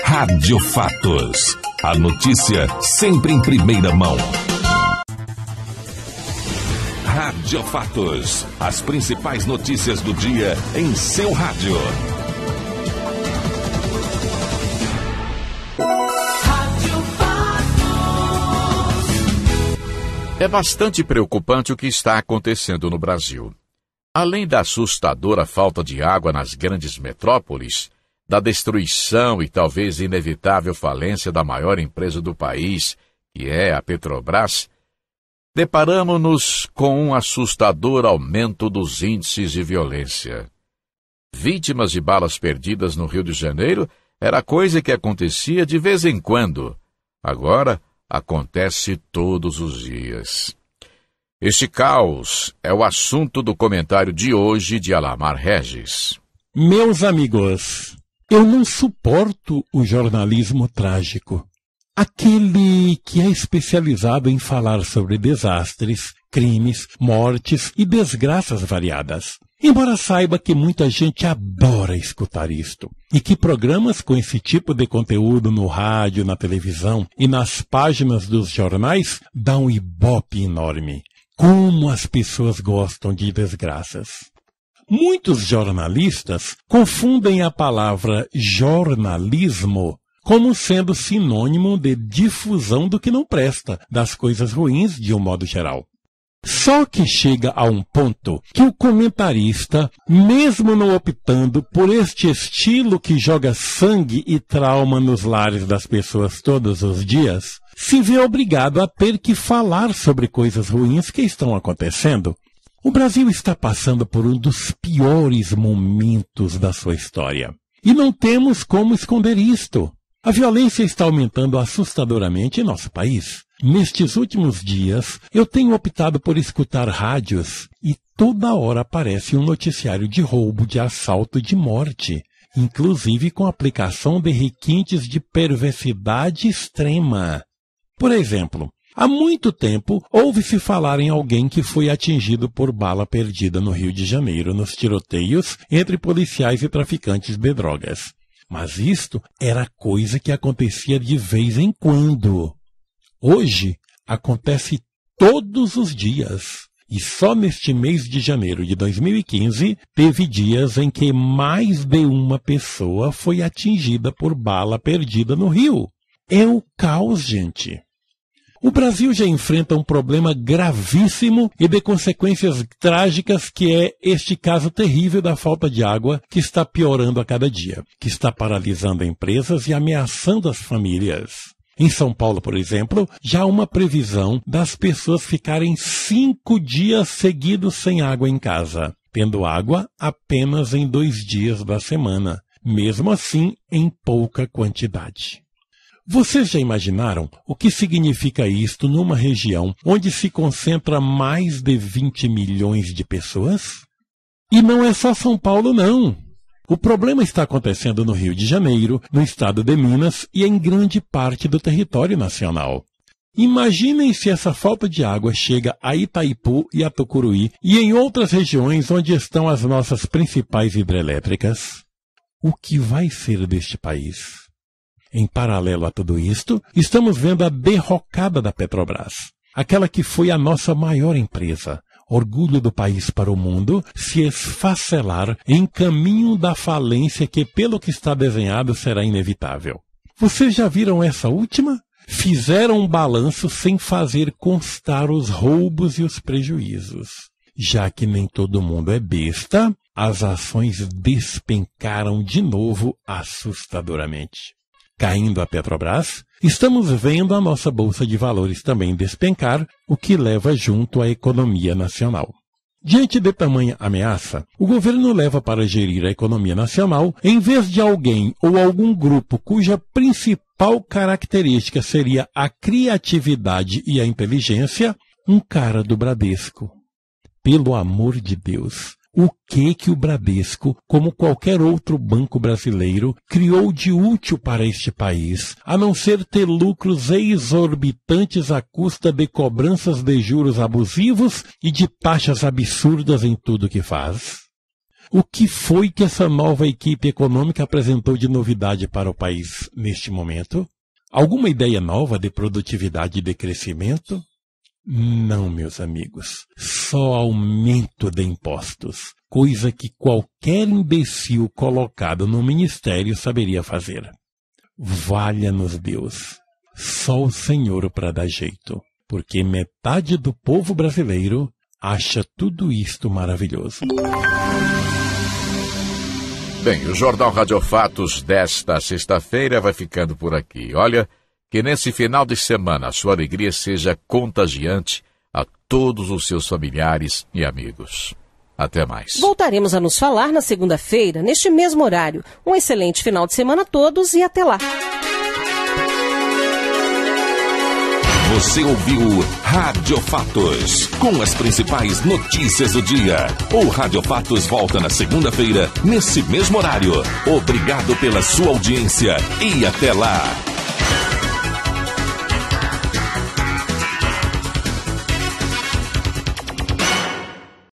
Rádio Fatos. A notícia sempre em primeira mão. Rádio Fatos. As principais notícias do dia em seu rádio. É bastante preocupante o que está acontecendo no Brasil. Além da assustadora falta de água nas grandes metrópoles, da destruição e talvez inevitável falência da maior empresa do país, que é a Petrobras, deparamos-nos com um assustador aumento dos índices de violência. Vítimas de balas perdidas no Rio de Janeiro era coisa que acontecia de vez em quando. Agora acontece todos os dias. Este caos é o assunto do comentário de hoje de Alamar Regis. Meus amigos, eu não suporto o jornalismo trágico. Aquele que é especializado em falar sobre desastres, crimes, mortes e desgraças variadas. Embora saiba que muita gente adora escutar isto, e que programas com esse tipo de conteúdo no rádio, na televisão e nas páginas dos jornais dão um ibope enorme. Como as pessoas gostam de desgraças. Muitos jornalistas confundem a palavra jornalismo como sendo sinônimo de difusão do que não presta, das coisas ruins de um modo geral. Só que chega a um ponto que o comentarista, mesmo não optando por este estilo que joga sangue e trauma nos lares das pessoas todos os dias, se vê obrigado a ter que falar sobre coisas ruins que estão acontecendo, o Brasil está passando por um dos piores momentos da sua história. E não temos como esconder isto. A violência está aumentando assustadoramente em nosso país. Nestes últimos dias, eu tenho optado por escutar rádios e toda hora aparece um noticiário de roubo, de assalto e de morte, inclusive com aplicação de requintes de perversidade extrema. Por exemplo, Há muito tempo, ouve-se falar em alguém que foi atingido por bala perdida no Rio de Janeiro nos tiroteios entre policiais e traficantes de drogas. Mas isto era coisa que acontecia de vez em quando. Hoje, acontece todos os dias. E só neste mês de janeiro de 2015 teve dias em que mais de uma pessoa foi atingida por bala perdida no Rio. É o caos, gente. O Brasil já enfrenta um problema gravíssimo e de consequências trágicas que é este caso terrível da falta de água que está piorando a cada dia, que está paralisando empresas e ameaçando as famílias. Em São Paulo, por exemplo, já há uma previsão das pessoas ficarem cinco dias seguidos sem água em casa, tendo água apenas em dois dias da semana, mesmo assim em pouca quantidade. Vocês já imaginaram o que significa isto numa região onde se concentra mais de 20 milhões de pessoas? E não é só São Paulo, não. O problema está acontecendo no Rio de Janeiro, no estado de Minas e em grande parte do território nacional. Imaginem se essa falta de água chega a Itaipu e a Tucuruí e em outras regiões onde estão as nossas principais hidrelétricas. O que vai ser deste país? Em paralelo a tudo isto, estamos vendo a derrocada da Petrobras. Aquela que foi a nossa maior empresa, orgulho do país para o mundo, se esfacelar em caminho da falência que, pelo que está desenhado, será inevitável. Vocês já viram essa última? Fizeram um balanço sem fazer constar os roubos e os prejuízos. Já que nem todo mundo é besta, as ações despencaram de novo assustadoramente caindo a Petrobras, estamos vendo a nossa bolsa de valores também despencar, o que leva junto à economia nacional. Diante de tamanha ameaça, o governo leva para gerir a economia nacional, em vez de alguém ou algum grupo cuja principal característica seria a criatividade e a inteligência, um cara do Bradesco. Pelo amor de Deus, o que que o Bradesco, como qualquer outro banco brasileiro, criou de útil para este país, a não ser ter lucros exorbitantes à custa de cobranças de juros abusivos e de taxas absurdas em tudo que faz? O que foi que essa nova equipe econômica apresentou de novidade para o país neste momento? Alguma ideia nova de produtividade e de crescimento? Não, meus amigos. Só aumento de impostos, coisa que qualquer imbecil colocado no ministério saberia fazer. Valha-nos Deus. Só o Senhor para dar jeito, porque metade do povo brasileiro acha tudo isto maravilhoso. Bem, o Jornal Radiofatos desta sexta-feira vai ficando por aqui. Olha. Que nesse final de semana a sua alegria seja contagiante a todos os seus familiares e amigos. Até mais. Voltaremos a nos falar na segunda-feira, neste mesmo horário. Um excelente final de semana a todos e até lá. Você ouviu Rádio Fatos, com as principais notícias do dia. O Rádio Fatos volta na segunda-feira, nesse mesmo horário. Obrigado pela sua audiência e até lá.